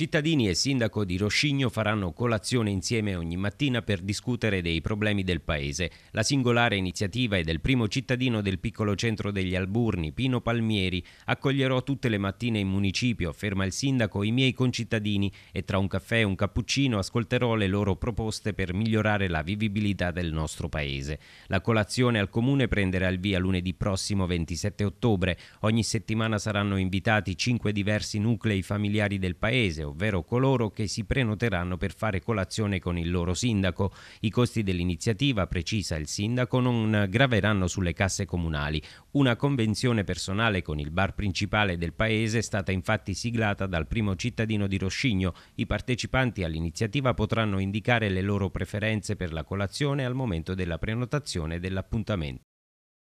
Cittadini e sindaco di Roscigno faranno colazione insieme ogni mattina per discutere dei problemi del paese. La singolare iniziativa è del primo cittadino del piccolo centro degli Alburni, Pino Palmieri. Accoglierò tutte le mattine in municipio, afferma il sindaco, i miei concittadini e tra un caffè e un cappuccino ascolterò le loro proposte per migliorare la vivibilità del nostro paese. La colazione al comune prenderà il via lunedì prossimo 27 ottobre. Ogni settimana saranno invitati cinque diversi nuclei familiari del paese ovvero coloro che si prenoteranno per fare colazione con il loro sindaco. I costi dell'iniziativa, precisa il sindaco, non graveranno sulle casse comunali. Una convenzione personale con il bar principale del paese è stata infatti siglata dal primo cittadino di Roscigno. I partecipanti all'iniziativa potranno indicare le loro preferenze per la colazione al momento della prenotazione dell'appuntamento.